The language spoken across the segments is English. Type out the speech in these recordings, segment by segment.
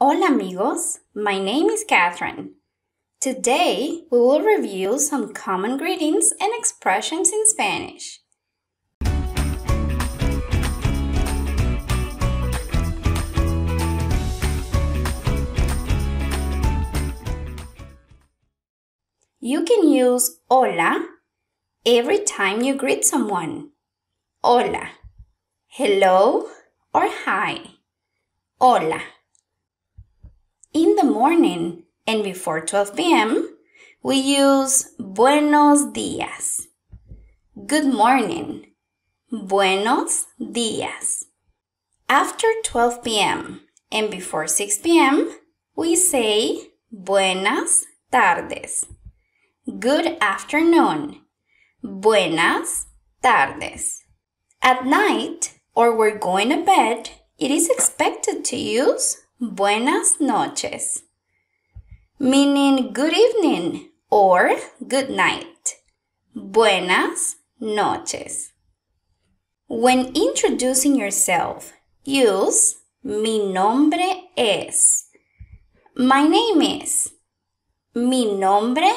Hola amigos, my name is Catherine. Today we will review some common greetings and expressions in Spanish. You can use hola every time you greet someone. Hola, hello or hi. Hola in the morning and before 12 p.m., we use buenos días. Good morning. Buenos días. After 12 p.m. and before 6 p.m., we say buenas tardes. Good afternoon. Buenas tardes. At night, or we're going to bed, it is expected to use buenas noches, meaning good evening or good night. Buenas noches. When introducing yourself, use mi nombre es. My name is. Mi nombre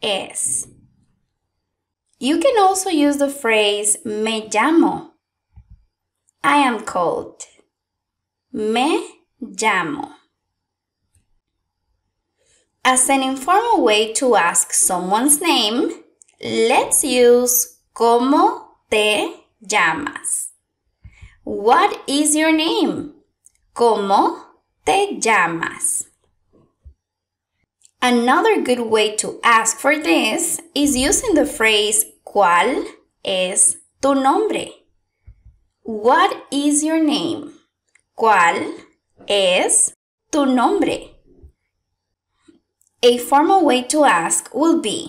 es. You can also use the phrase me llamo. I am called. Me Llamo. As an informal way to ask someone's name, let's use ¿Cómo te llamas? What is your name? ¿Cómo te llamas? Another good way to ask for this is using the phrase ¿Cuál es tu nombre? What is your name? ¿Cuál es tu nombre. A formal way to ask will be,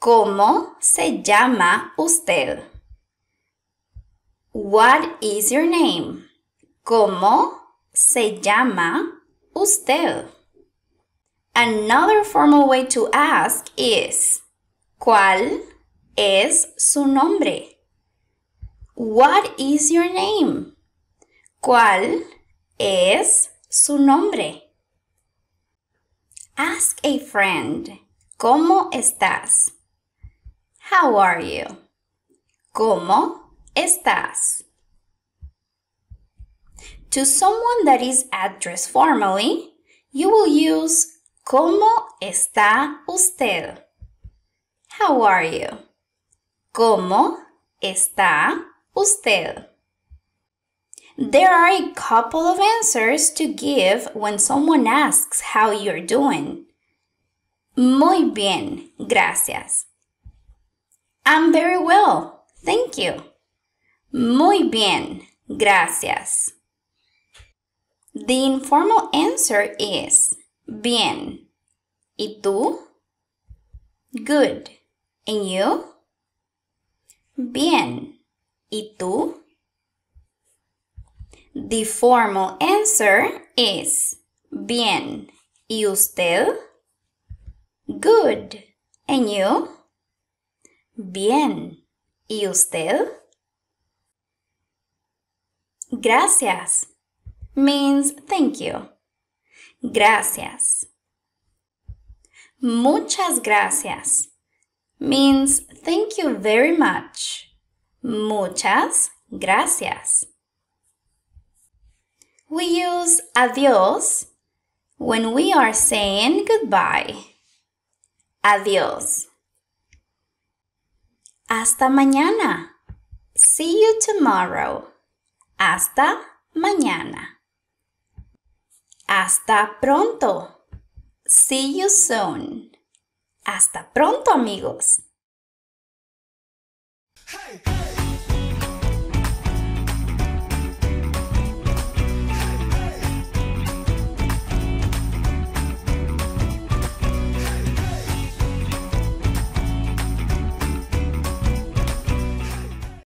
¿Cómo se llama usted? What is your name? ¿Cómo se llama usted? Another formal way to ask is, ¿Cuál es su nombre? What is your name? ¿Cuál es su nombre. Ask a friend, ¿cómo estás? How are you? ¿Cómo estás? To someone that is addressed formally, you will use ¿Cómo está usted? How are you? ¿Cómo está usted? There are a couple of answers to give when someone asks how you're doing. Muy bien, gracias. I'm very well, thank you. Muy bien, gracias. The informal answer is bien. ¿Y tú? Good. ¿Y you? Bien. ¿Y tú? The formal answer is bien. ¿Y usted? Good. And you? Bien. ¿Y usted? Gracias means thank you. Gracias. Muchas gracias means thank you very much. Muchas gracias we use adios when we are saying goodbye. Adios. Hasta mañana. See you tomorrow. Hasta mañana. Hasta pronto. See you soon. Hasta pronto, amigos. Hey, hey.